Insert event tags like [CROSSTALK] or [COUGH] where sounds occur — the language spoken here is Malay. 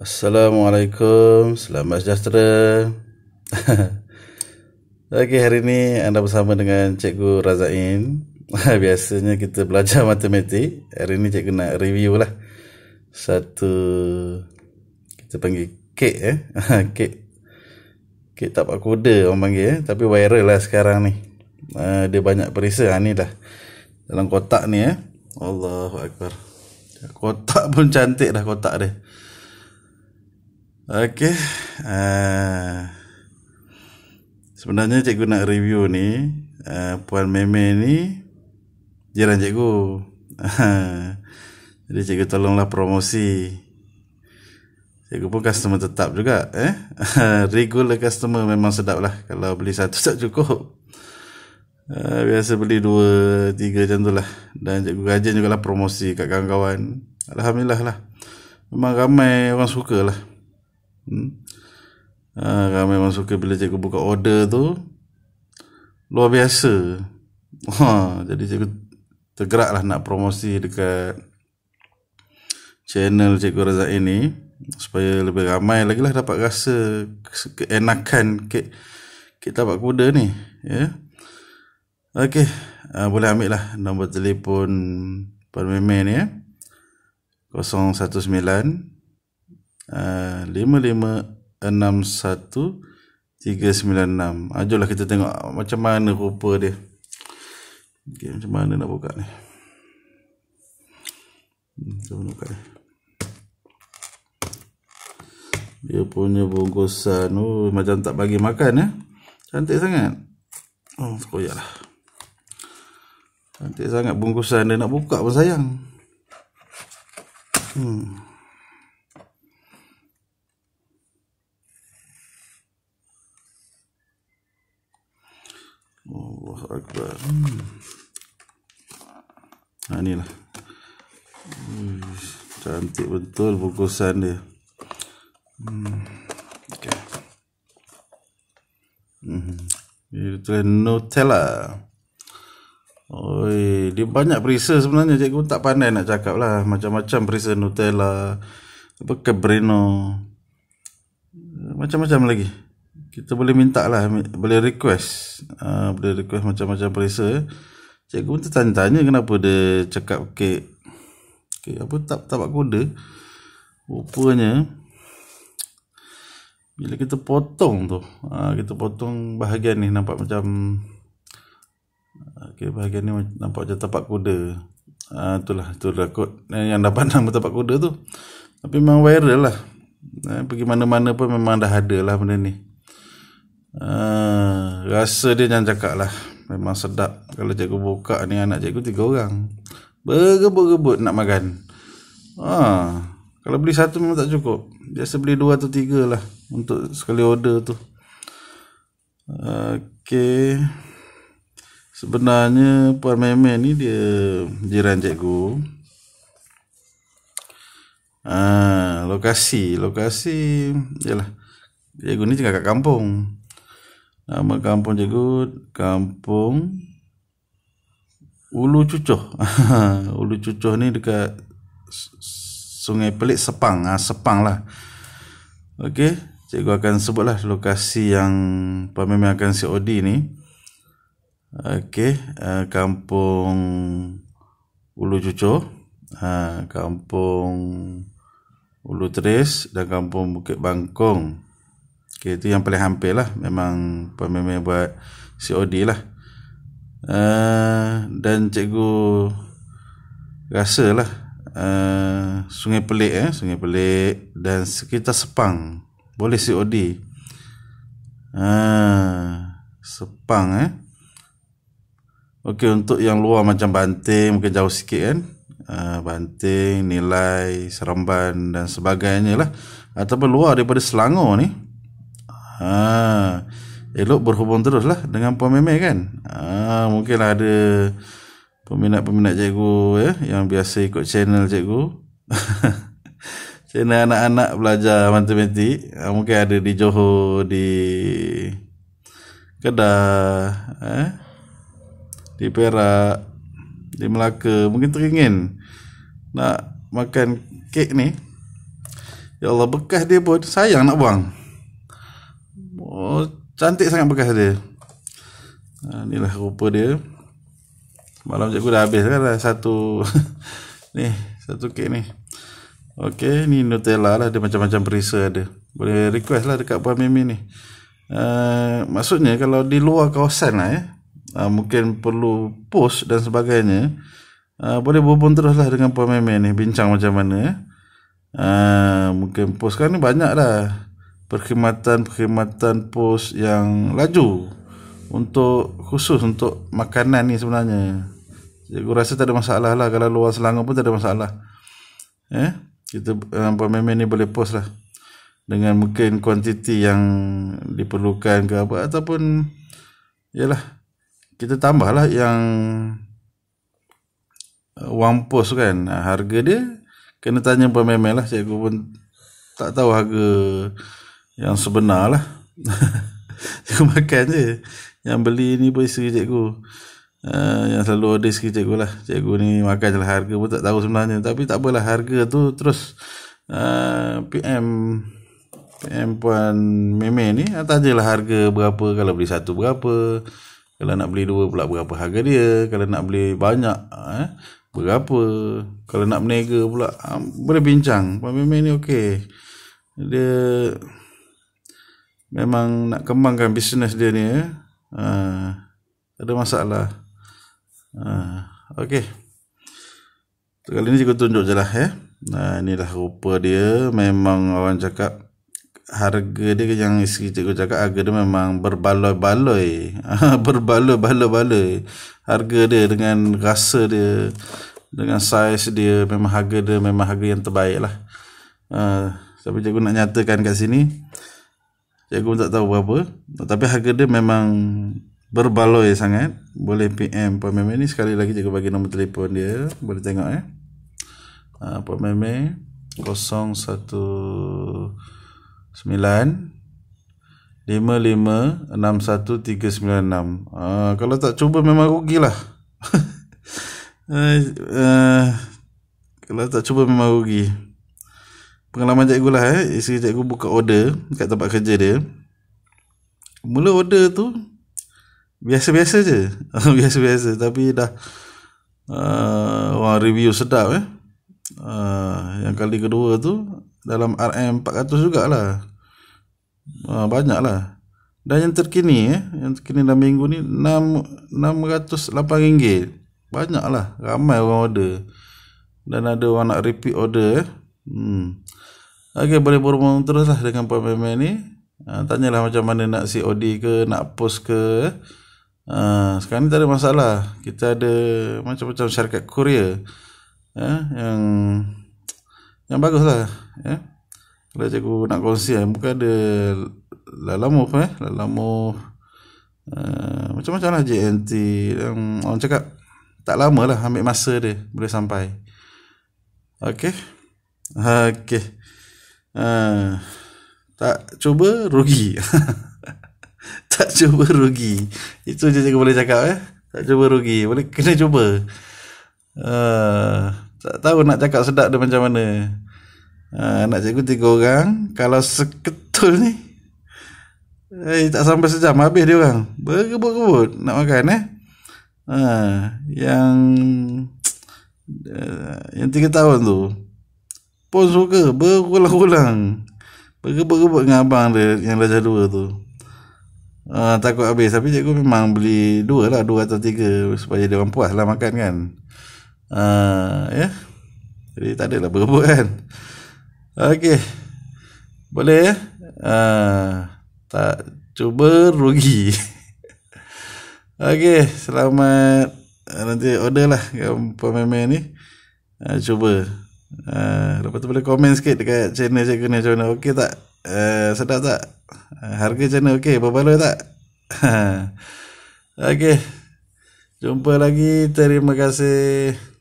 Assalamualaikum, selamat sejahtera. [LAUGHS] Okey, hari ini anda bersama dengan Cikgu Razain. [LAUGHS] Biasanya kita belajar matematik. Hari ini Cikgu nak review lah. Satu, kita panggil kek eh. [LAUGHS] kek. Kek tapak kuda orang panggil eh. Tapi viral lah sekarang ni. Uh, dia banyak perisa. Ha, ah, ni dah. Dalam kotak ni eh. Allahu Akbar. Kotak pun cantik dah kotak dia. Okay, Uh, eh, sebenarnya cikgu nak review ni uh, puan meme ni jiran cikgu. [LAUGHS] Jadi cikgu tolonglah promosi. Cikgu pun customer tetap juga eh. [LAUGHS] Regular customer memang sedap lah kalau beli satu tak cukup. Uh, biasa beli dua, tiga macam tu lah Dan cikgu juga lah promosi kat kawan-kawan Alhamdulillah lah Memang ramai orang suka lah Hmm. Ha, ramai orang suka bila cikgu buka order tu Luar biasa [LAUGHS] ha, Jadi cikgu tergerak lah nak promosi dekat Channel cikgu Razak ini Supaya lebih ramai lagi lah dapat rasa Keenakan ke kita buat kuda ni ya. Yeah. Okey, ha, boleh ambil lah nombor telefon Permemen ni ya. Yeah. 019 5561396. Ah, Ajulah ah, kita tengok macam mana rupa dia. Okey, macam mana nak buka ni? Hmm, buka ni. Dia punya bungkusan tu oh, macam tak bagi makan eh. Cantik sangat. Oh, hmm, seroyaklah. Cantik sangat bungkusan dia nak buka pun sayang. Hmm. Allah Akbar hmm. Ha ni lah hmm, Cantik betul bungkusan dia hmm. Okay. Hmm. Dia tulis Nutella Oi, dia banyak perisa sebenarnya Cikgu tak pandai nak cakap lah Macam-macam perisa Nutella Apa Cabrino Macam-macam lagi kita boleh minta lah boleh request uh, boleh request macam-macam perisa cikgu pun tertanya-tanya kenapa dia cakap okay, okay apa tak tak kode rupanya bila kita potong tu uh, kita potong bahagian ni nampak macam Okay, ah, bahagian ni nampak macam tapak kuda uh, Itulah, tu rekod eh, Yang dapat pandang tapak kuda tu Tapi memang viral lah eh, Pergi mana-mana pun memang dah ada lah benda ni Ah, rasa dia jangan cakap lah Memang sedap Kalau cikgu buka ni anak cikgu tiga orang Bergebut-gebut nak makan ha. Kalau beli satu memang tak cukup Biasa beli dua atau tiga lah Untuk sekali order tu Okey, Sebenarnya Puan Memen ni dia Jiran cikgu Ah, lokasi lokasi ialah cikgu ni tinggal kat kampung Nama kampung cikgu Kampung Ulu Cucuh [LAUGHS] Ulu Cucuh ni dekat Sungai Pelik Sepang ha, Sepang lah Okey, cikgu akan sebutlah lokasi yang pemimpin akan Odi ni Okey, uh, kampung Ulu Cucuh ha, Kampung Ulu Teres dan kampung Bukit Bangkong Okay, itu yang paling hampir lah Memang pemimpin buat COD lah uh, Dan cikgu Rasalah uh, eh, Sungai Pelik eh, Sungai Pelik Dan sekitar Sepang Boleh COD uh, eh, Sepang eh Okey untuk yang luar macam Banting Mungkin jauh sikit kan uh, Banting, Nilai, Seremban Dan sebagainya lah Ataupun luar daripada Selangor ni Ha. Elok berhubung terus lah dengan Puan Memeh kan. Ha. Mungkinlah ada peminat-peminat cikgu ya, yang biasa ikut channel cikgu. [LAUGHS] channel anak-anak belajar matematik. Ha. Mungkin ada di Johor, di Kedah, eh? di Perak, di Melaka. Mungkin teringin nak makan kek ni. Ya Allah bekas dia pun sayang nak buang. Oh, cantik sangat bekas dia. Ha, inilah rupa dia. Malam cikgu dah habis kan dah satu. [LAUGHS] ni, satu kek ni. Okey, ni Nutella lah. Ada macam-macam perisa ada. Boleh request lah dekat Puan Mimi ni. Uh, maksudnya kalau di luar kawasan lah ya. Eh, uh, mungkin perlu post dan sebagainya. Uh, boleh berhubung terus lah dengan Puan Mimi ni. Bincang macam mana. Eh. Uh, mungkin post kan ni banyak lah perkhidmatan-perkhidmatan pos yang laju untuk khusus untuk makanan ni sebenarnya aku rasa tak ada masalah lah kalau luar Selangor pun tak ada masalah eh kita um, eh, pemimpin ni boleh pos lah dengan mungkin kuantiti yang diperlukan ke apa ataupun yalah kita tambahlah yang eh, wang pos kan harga dia kena tanya pemimpin lah Saya pun tak tahu harga yang sebenar lah aku [LAUGHS] makan je yang beli ni pun isteri cikgu uh, yang selalu order isteri cikgu lah cikgu ni makan je lah harga pun tak tahu sebenarnya tapi tak apalah harga tu terus uh, ah, PM PM puan meme ni atas je lah harga berapa kalau beli satu berapa kalau nak beli dua pula berapa harga dia kalau nak beli banyak eh, berapa kalau nak menega pula um, boleh bincang puan meme ni okey dia memang nak kembangkan bisnes dia ni eh? uh, ada masalah uh, ah, ok kali ni cikgu tunjuk je lah eh? nah, inilah rupa dia memang orang cakap harga dia yang isteri cikgu cakap harga dia memang berbaloi-baloi ah, [LAUGHS] berbaloi-baloi-baloi harga dia dengan rasa dia dengan saiz dia memang harga dia memang harga yang terbaik lah uh, tapi cikgu nak nyatakan kat sini saya pun tak tahu berapa Tapi harga dia memang Berbaloi sangat Boleh PM Puan Meme ni Sekali lagi cikgu bagi nombor telefon dia Boleh tengok eh ah, Puan Meme 019 5561396 uh, Kalau tak cuba memang rugilah uh, [LAUGHS] uh, Kalau tak cuba memang rugi Eh uh, pengalaman cikgu lah eh isteri cikgu buka order dekat tempat kerja dia mula order tu biasa-biasa je [LAUGHS] biasa-biasa tapi dah uh, orang review sedap eh uh, yang kali kedua tu dalam RM400 jugalah uh, banyak lah dan yang terkini eh yang terkini dalam minggu ni 608 ringgit banyak lah ramai orang order dan ada orang nak repeat order eh Hmm. Okey, boleh berhubung teruslah dengan Puan Memen ni. Ha, tanyalah macam mana nak COD ke, nak post ke. Ha, sekarang ni tak ada masalah. Kita ada macam-macam syarikat kurier. Ya, ah, yang yang baguslah. Ya. Kalau cikgu nak kongsi, bukan eh, ada Lalamu eh. Lalamu. Uh, macam-macam lah JNT um, Orang cakap Tak lama lah Ambil masa dia Boleh sampai Okay Okay, Ha. Ah, tak cuba rugi. [LAUGHS] tak cuba rugi. Itu je saya boleh cakap eh. Tak cuba rugi. Boleh kena cuba. Ha. Tak tahu nak cakap sedap dia macam mana. Ha, ah, anak cikgu tiga orang Kalau seketul ni Eh tak sampai sejam Habis dia orang Bergebut-gebut Nak makan eh ha, Yang uh, Yang tiga tahun tu pun suka berulang-ulang Bergebut-gebut dengan abang dia yang dah jadual tu uh, Takut habis Tapi cikgu memang beli dua lah Dua atau tiga Supaya dia orang puas lah makan kan uh, Ya yeah? Jadi tak adalah berebut kan Okey Boleh ya uh, Tak cuba rugi [LAUGHS] Okey selamat Nanti order lah Pemain-pemain ni uh, Cuba Uh, lepas tu boleh komen sikit dekat channel cikgu ni eh, eh, macam mana Okey tak? Uh, sedap tak? Uh, harga channel okey? Berbaloi tak? okey Jumpa lagi Terima kasih